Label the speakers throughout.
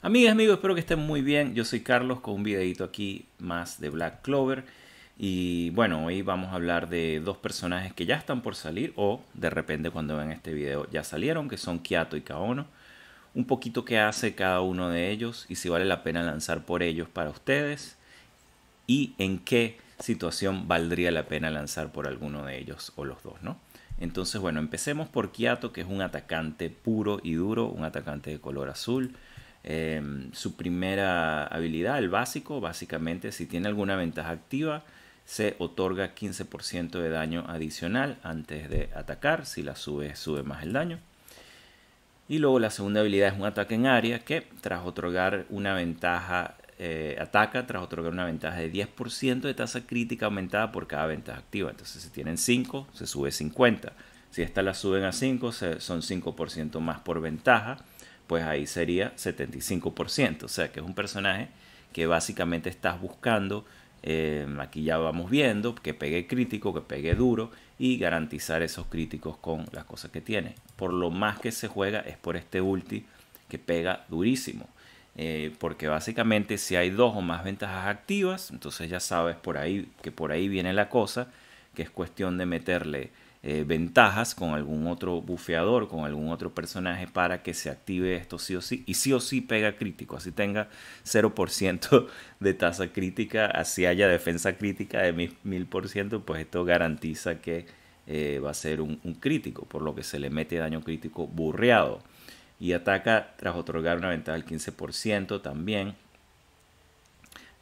Speaker 1: Amigas, amigos, espero que estén muy bien. Yo soy Carlos con un videito aquí más de Black Clover. Y bueno, hoy vamos a hablar de dos personajes que ya están por salir o de repente cuando ven este video ya salieron, que son Kiato y Kaono. Un poquito qué hace cada uno de ellos y si vale la pena lanzar por ellos para ustedes y en qué situación valdría la pena lanzar por alguno de ellos o los dos, ¿no? Entonces, bueno, empecemos por Kiato, que es un atacante puro y duro, un atacante de color azul Em, su primera habilidad, el básico, básicamente si tiene alguna ventaja activa, se otorga 15% de daño adicional antes de atacar, si la sube, sube más el daño. Y luego la segunda habilidad es un ataque en área que tras otorgar una ventaja, eh, ataca tras otorgar una ventaja de 10% de tasa crítica aumentada por cada ventaja activa. Entonces si tienen 5, se sube 50. Si esta la suben a 5, son 5% más por ventaja pues ahí sería 75%. O sea que es un personaje que básicamente estás buscando, eh, aquí ya vamos viendo, que pegue crítico, que pegue duro y garantizar esos críticos con las cosas que tiene. Por lo más que se juega es por este ulti que pega durísimo. Eh, porque básicamente si hay dos o más ventajas activas, entonces ya sabes por ahí que por ahí viene la cosa, que es cuestión de meterle eh, ventajas con algún otro bufeador, con algún otro personaje para que se active esto sí o sí. Y sí o sí pega crítico, así tenga 0% de tasa crítica, así haya defensa crítica de 1000%, pues esto garantiza que eh, va a ser un, crítico, por lo que se le mete daño crítico burreado. Y ataca tras otorgar una ventaja del 15% también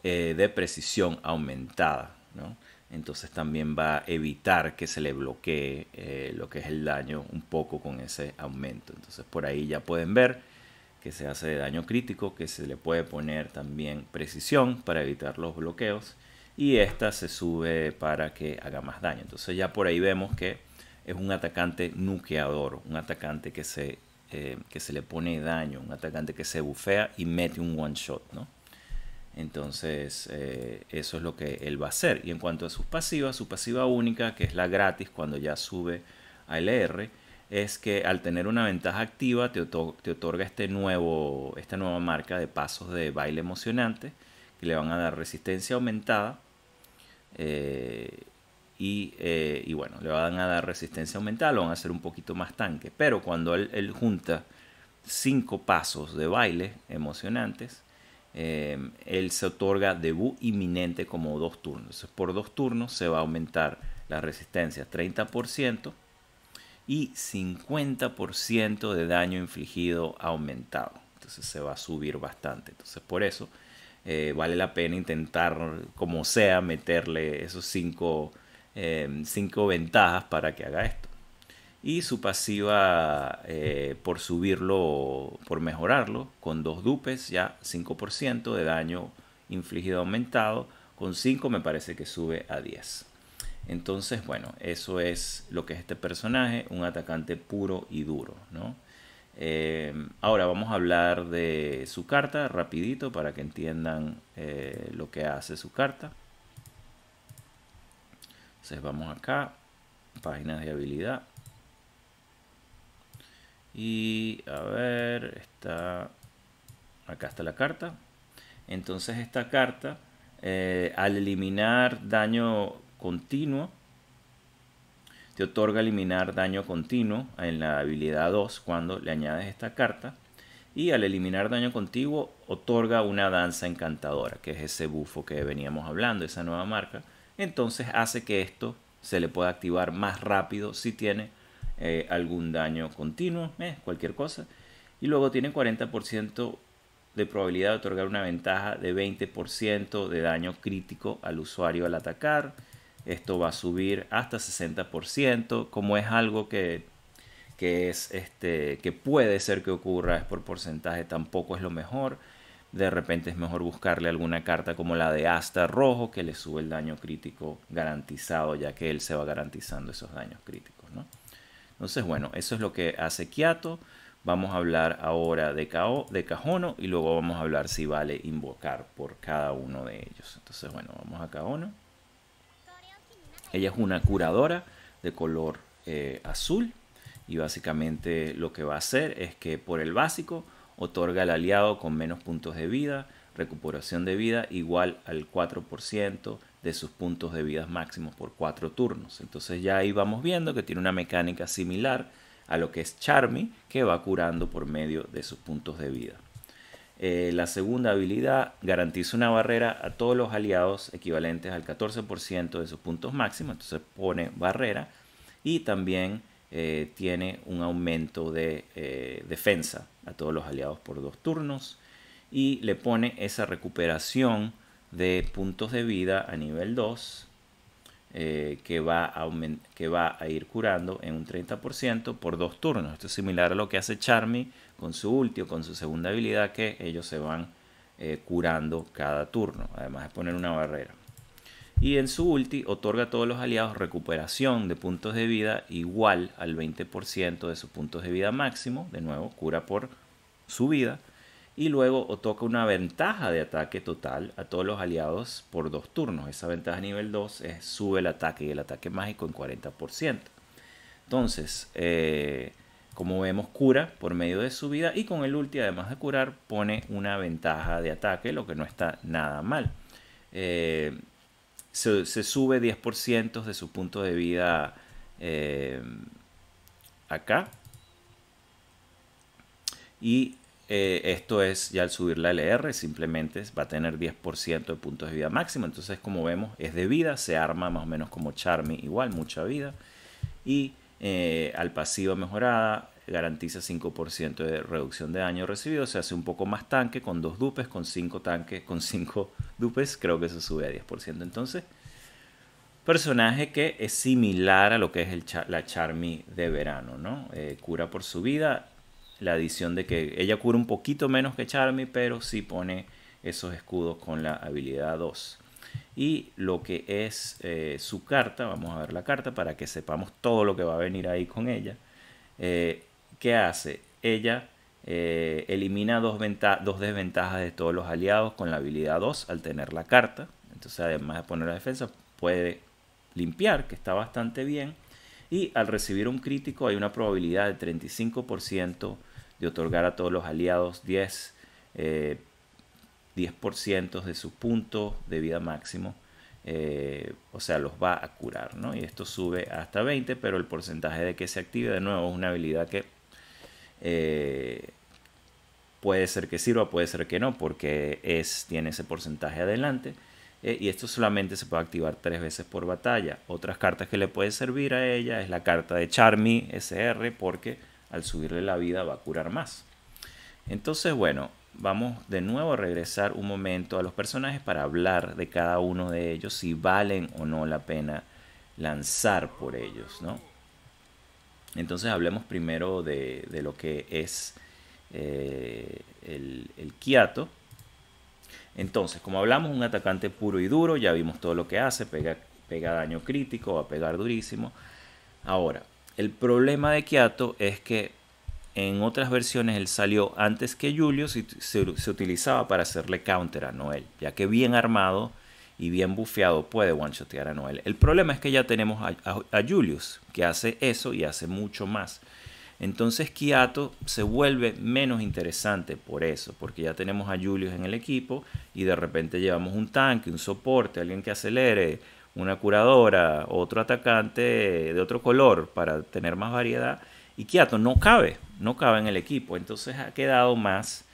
Speaker 1: eh, de precisión aumentada. ¿no? entonces también va a evitar que se le bloquee eh, lo que es el daño un poco con ese aumento. Entonces por ahí ya pueden ver que se hace daño crítico, que se le puede poner también precisión para evitar los bloqueos y esta se sube para que haga más daño. Entonces ya por ahí vemos que es un atacante nuqueador, un atacante que se, eh, que se le pone daño, un atacante que se bufea y mete un one shot, ¿no? Entonces, eh, eso es lo que él va a hacer. Y en cuanto a sus pasivas, su pasiva única, que es la gratis cuando ya sube a LR, es que al tener una ventaja activa te, otorga este nuevo, esta nueva marca de pasos de baile emocionante que le van a dar resistencia aumentada. Eh, eh, y, bueno, le van a dar resistencia aumentada, lo van a hacer un poquito más tanque. Pero cuando él, él junta cinco pasos de baile emocionantes, Em, él se otorga debut inminente como dos turnos. Entonces, por dos turnos se va a aumentar la resistencia 30% y 50% de daño infligido aumentado. Entonces se va a subir bastante. Entonces por eso eh, vale la pena intentar, como sea, meterle esos cinco em, ventajas para que haga esto y su pasiva eh, por subirlo, por mejorarlo, con dos dupes, ya 5% de daño infligido aumentado, con 5 me parece que sube a 10. Entonces, bueno, eso es lo que es este personaje, un atacante puro y duro, eh, ahora vamos a hablar de su carta rapidito para que entiendan eh, lo que hace su carta. Entonces vamos acá, páginas de habilidad. Y a ver, está, acá está la carta. Entonces esta carta, eh, al eliminar daño continuo, te otorga eliminar daño continuo en la habilidad 2 cuando le añades esta carta. Y al eliminar daño continuo otorga una danza encantadora, que es ese bufo que veníamos hablando, esa nueva marca. Entonces hace que esto se le pueda activar más rápido si tiene eh, algún daño continuo, eh, cualquier cosa. Y luego tiene 40% de probabilidad de otorgar una ventaja de 20% de daño crítico al usuario al atacar. Esto va a subir hasta 60%. Como es algo que, que, es, este, que puede ser que ocurra, es por porcentaje, tampoco es lo mejor. De repente es mejor buscarle alguna carta como la de Asta Rojo que le sube el daño crítico garantizado, ya que él se va garantizando esos daños críticos. ¿no? Entonces, bueno, eso es lo que hace Kiato. Vamos a hablar ahora de, Kao, de Cajono y luego vamos a hablar si vale invocar por cada uno de ellos. Entonces, bueno, vamos a Cajono. Ella es una curadora de color eh, azul y básicamente lo que va a hacer es que por el básico otorga al aliado con menos puntos de vida, recuperación de vida igual al 4%, de sus puntos de vida máximos por cuatro turnos. Entonces ya ahí vamos viendo que tiene una mecánica similar a lo que es Charmy, que va curando por medio de sus puntos de vida. Eh, la segunda habilidad garantiza una barrera a todos los aliados equivalentes al 14% de sus puntos máximos, entonces pone barrera y también eh, tiene un aumento de eh, defensa a todos los aliados por dos turnos y le pone esa recuperación de puntos de vida a nivel 2 eh, que, va a que va a ir curando en un 30% por dos turnos. Esto es similar a lo que hace Charmy con su ulti o con su segunda habilidad que ellos se van eh, curando cada turno, además de poner una barrera. Y en su ulti otorga a todos los aliados recuperación de puntos de vida igual al 20% de sus puntos de vida máximo, de nuevo cura por su vida y luego toca una ventaja de ataque total a todos los aliados por dos turnos. Esa ventaja nivel 2 es sube el ataque y el ataque mágico en 40%. Entonces, eh, como vemos, cura por medio de su vida y con el ulti, además de curar, pone una ventaja de ataque, lo que no está nada mal. Eh, se, sube 10% de su punto de vida eh, acá. Y eh, esto es ya al subir la LR, simplemente va a tener 10% de puntos de vida máximo. Entonces, como vemos, es de vida, se arma más o menos como Charmy, igual, mucha vida. Y eh, al pasivo mejorada garantiza 5% de reducción de daño recibido. Se hace un poco más tanque con dos dupes, con cinco tanques, con cinco dupes, creo que eso sube a 10%. Entonces, personaje que es similar a lo que es la Charmy de verano, ¿no? Eh, cura por su vida, la adición de que ella cura un poquito menos que Charmy, pero sí pone esos escudos con la habilidad 2. Y lo que es eh, su carta, vamos a ver la carta para que sepamos todo lo que va a venir ahí con ella. Eh, ¿Qué hace? Ella eh, elimina dos, dos, desventajas de todos los aliados con la habilidad 2 al tener la carta. Entonces, además de poner la defensa, puede limpiar, que está bastante bien. Y al recibir un crítico hay una probabilidad de 35% de otorgar a todos los aliados 10, eh, de su punto de vida máximo. Eh, o sea, los va a curar, ¿no? Y esto sube hasta 20, pero el porcentaje de que se active de nuevo es una habilidad que eh, puede ser que sirva, puede ser que no, porque es, tiene ese porcentaje adelante. y esto solamente se puede activar tres veces por batalla. Otras cartas que le puede servir a ella es la carta de Charmy SR, porque al subirle la vida va a curar más. Entonces, bueno, vamos de nuevo a regresar un momento a los personajes para hablar de cada uno de ellos, si valen o no la pena lanzar por ellos, Entonces hablemos primero de, lo que es eh, el, el Kiato. Entonces, como hablamos, un atacante puro y duro, ya vimos todo lo que hace, pega, pega daño crítico, va a pegar durísimo. Ahora, el problema de Kiato es que en otras versiones él salió antes que Julius y se, utilizaba para hacerle counter a Noel, ya que bien armado y bien bufeado puede one-shotear a Noel. El problema es que ya tenemos a, a, Julius, que hace eso y hace mucho más. Entonces Kiato se vuelve menos interesante por eso, porque ya tenemos a Julius en el equipo y de repente llevamos un tanque, un soporte, alguien que acelere, una curadora, otro atacante de otro color para tener más variedad. Y Kiato no cabe, no cabe en el equipo. Entonces ha quedado más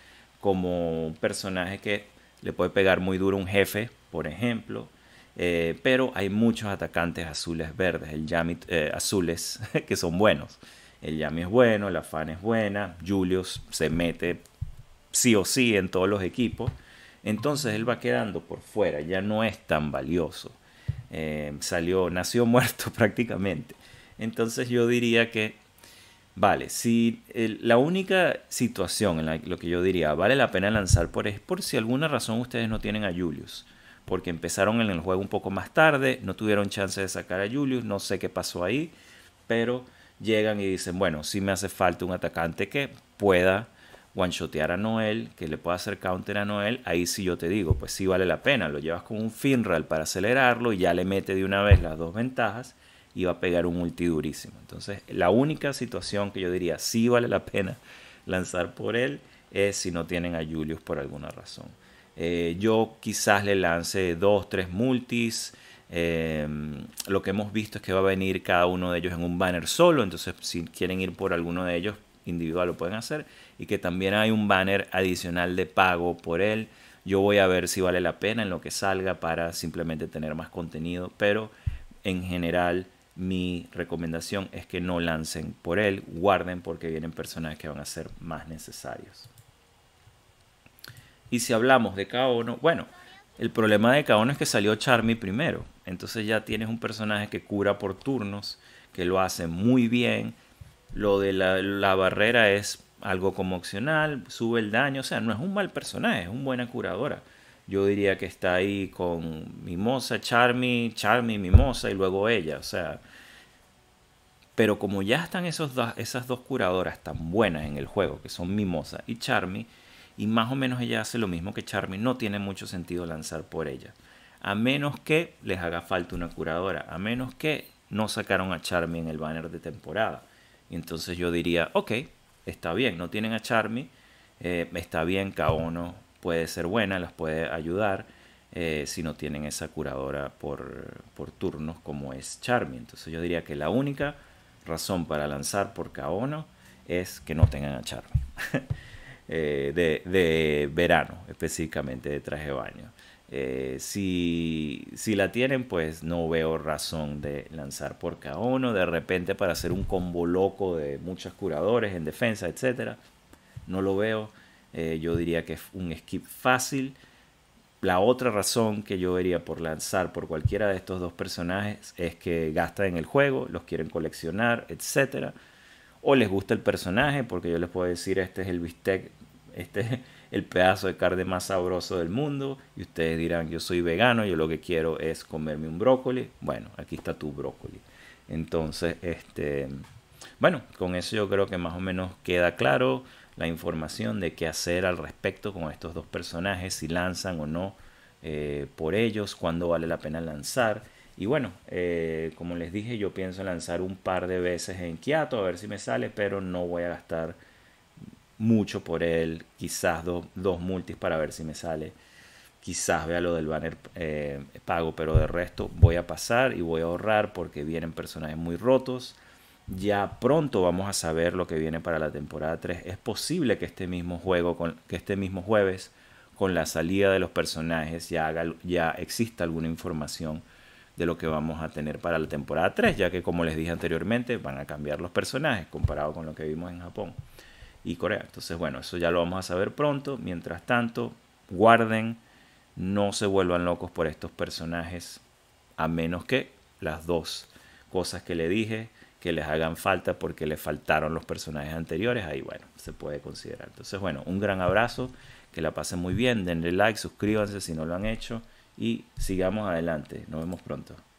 Speaker 1: como un personaje que le puede pegar muy duro un jefe, por ejemplo. Eh, pero hay muchos atacantes azules verdes, el Yami eh, azules, que son buenos. El Yami es bueno, la Fan es buena, Julius se mete sí o sí en todos los equipos. Entonces él va quedando por fuera, ya no es tan valioso. Em, salió, nació muerto prácticamente. Entonces yo diría que, vale, si la única situación en la lo que yo diría vale la pena lanzar por es por si alguna razón ustedes no tienen a Julius, porque empezaron en el juego un poco más tarde, no tuvieron chance de sacar a Julius, no sé qué pasó ahí, pero llegan y dicen, bueno, si me hace falta un atacante que pueda one-shotear a Noel, que le pueda hacer counter a Noel, ahí sí yo te digo, pues sí vale la pena, lo llevas con un Finral para acelerarlo y ya le mete de una vez las dos ventajas y va a pegar un multi durísimo. Entonces, la única situación que yo diría sí vale la pena lanzar por él es si no tienen a Julius por alguna razón. Eh, yo quizás le lance dos, tres multis. Em, lo que hemos visto es que va a venir cada uno de ellos en un banner solo, entonces si quieren ir por alguno de ellos, individual lo pueden hacer y que también hay un banner adicional de pago por él. Yo voy a ver si vale la pena en lo que salga para simplemente tener más contenido, pero en general mi recomendación es que no lancen por él, guarden porque vienen personajes que van a ser más necesarios. Y si hablamos de Kaono, bueno, el problema de Kaono es que salió Charmy primero, entonces ya tienes un personaje que cura por turnos, que lo hace muy bien, lo de la, barrera es algo como opcional, sube el daño, o sea, no es un mal personaje, es una buena curadora. Yo diría que está ahí con Mimosa, Charmy, Charmy, Mimosa y luego ella, o sea. Pero como ya están esos esas dos curadoras tan buenas en el juego, que son Mimosa y Charmy, y más o menos ella hace lo mismo que Charmy, no tiene mucho sentido lanzar por ella. A menos que les haga falta una curadora, a menos que no sacaron a Charmy en el banner de temporada entonces yo diría, ok, está bien, no tienen a Charmy, eh, está bien, Kaono puede ser buena, las puede ayudar. Eh, si no tienen esa curadora por, turnos como es Charmy. Entonces yo diría que la única razón para lanzar por Kaono es que no tengan a Charmy. Eh, de, de, verano, específicamente de traje de baño. Eh, si, si, la tienen, pues no veo razón de lanzar por cada uno. De repente para hacer un combo loco de muchos curadores en defensa, etcétera. No lo veo. Eh, yo diría que es un skip fácil. La otra razón que yo vería por lanzar por cualquiera de estos dos personajes es que gastan en el juego, los quieren coleccionar, etcétera. O les gusta el personaje, porque yo les puedo decir, este es el bistec, este el pedazo de carne más sabroso del mundo y ustedes dirán, yo soy vegano, yo lo que quiero es comerme un brócoli. Bueno, aquí está tu brócoli. Entonces, este, bueno, con eso yo creo que más o menos queda claro la información de qué hacer al respecto con estos dos personajes, si lanzan o no eh, por ellos, cuándo vale la pena lanzar. Y bueno, eh, como les dije, yo pienso lanzar un par de veces en Kiato a ver si me sale, pero no voy a gastar mucho por él, quizás dos multis para ver si me sale, quizás vea lo del banner eh, pago, pero de resto voy a pasar y voy a ahorrar porque vienen personajes muy rotos. Ya pronto vamos a saber lo que viene para la temporada 3. Es posible que este mismo juego, con, que este mismo jueves, con la salida de los personajes, ya, haga, ya exista alguna información de lo que vamos a tener para la temporada 3, ya que como les dije anteriormente, van a cambiar los personajes comparado con lo que vimos en Japón y Corea. Entonces, bueno, eso ya lo vamos a saber pronto. Mientras tanto, guarden, no se vuelvan locos por estos personajes, a menos que las dos cosas que le dije que les hagan falta porque le faltaron los personajes anteriores, ahí bueno, se puede considerar. Entonces, bueno, un gran abrazo, que la pasen muy bien, denle like, suscríbanse si no lo han hecho y sigamos adelante. Nos vemos pronto.